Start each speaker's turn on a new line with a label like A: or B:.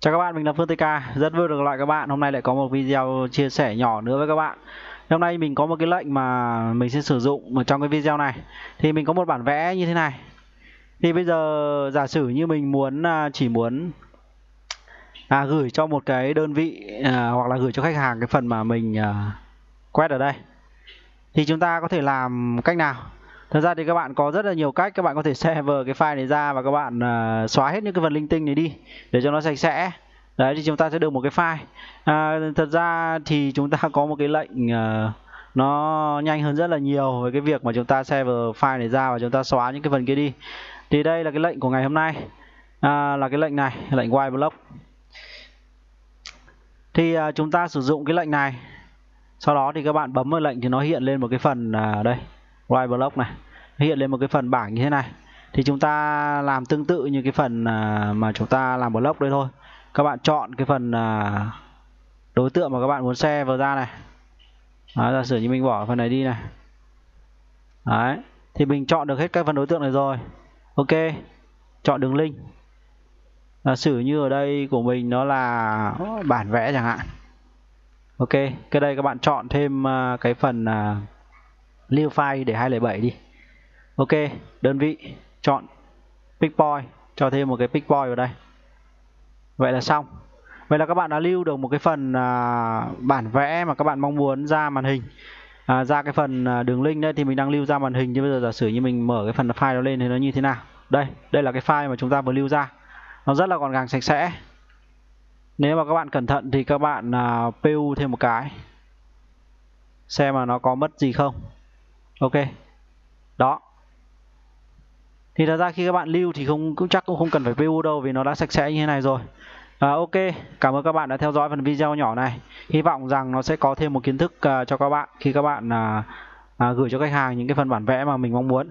A: Chào các bạn, mình là Phương TK, rất vui được gặp lại các bạn. Hôm nay lại có một video chia sẻ nhỏ nữa với các bạn. Hôm nay mình có một cái lệnh mà mình sẽ sử dụng ở trong cái video này. Thì mình có một bản vẽ như thế này. Thì bây giờ giả sử như mình muốn à, chỉ muốn à, gửi cho một cái đơn vị à, hoặc là gửi cho khách hàng cái phần mà mình à, quét ở đây. Thì chúng ta có thể làm cách nào? thật ra thì các bạn có rất là nhiều cách các bạn có thể sever cái file này ra và các bạn uh, xóa hết những cái phần linh tinh này đi để cho nó sạch sẽ đấy thì chúng ta sẽ được một cái file à, thật ra thì chúng ta có một cái lệnh uh, nó nhanh hơn rất là nhiều với cái việc mà chúng ta sever file này ra và chúng ta xóa những cái phần kia đi thì đây là cái lệnh của ngày hôm nay à, là cái lệnh này lệnh white block thì à, chúng ta sử dụng cái lệnh này sau đó thì các bạn bấm vào lệnh thì nó hiện lên một cái phần à, đây right block này hiện lên một cái phần bảng như thế này thì chúng ta làm tương tự như cái phần à, mà chúng ta làm block đây thôi các bạn chọn cái phần à, đối tượng mà các bạn muốn xe vào ra này Đấy, giả sử như mình bỏ phần này đi này Đấy Thì mình chọn được hết các phần đối tượng này rồi Ok Chọn đường link Giả sử như ở đây của mình nó là bản vẽ chẳng hạn Ok Cái đây các bạn chọn thêm à, cái phần lưu file để 207 đi ok đơn vị chọn pick point cho thêm một cái pick point vào đây vậy là xong vậy là các bạn đã lưu được một cái phần à, bản vẽ mà các bạn mong muốn ra màn hình à, ra cái phần à, đường link đây thì mình đang lưu ra màn hình nhưng bây giờ giả sử như mình mở cái phần file đó lên thì nó như thế nào đây đây là cái file mà chúng ta vừa lưu ra nó rất là gọn gàng sạch sẽ nếu mà các bạn cẩn thận thì các bạn à, pu thêm một cái xem mà nó có mất gì không ok đó thì thật ra khi các bạn lưu thì không cũng chắc cũng không cần phải PU đâu vì nó đã sạch sẽ như thế này rồi à, ok cảm ơn các bạn đã theo dõi phần video nhỏ này hy vọng rằng nó sẽ có thêm một kiến thức uh, cho các bạn khi các bạn uh, uh, gửi cho khách hàng những cái phần bản vẽ mà mình mong muốn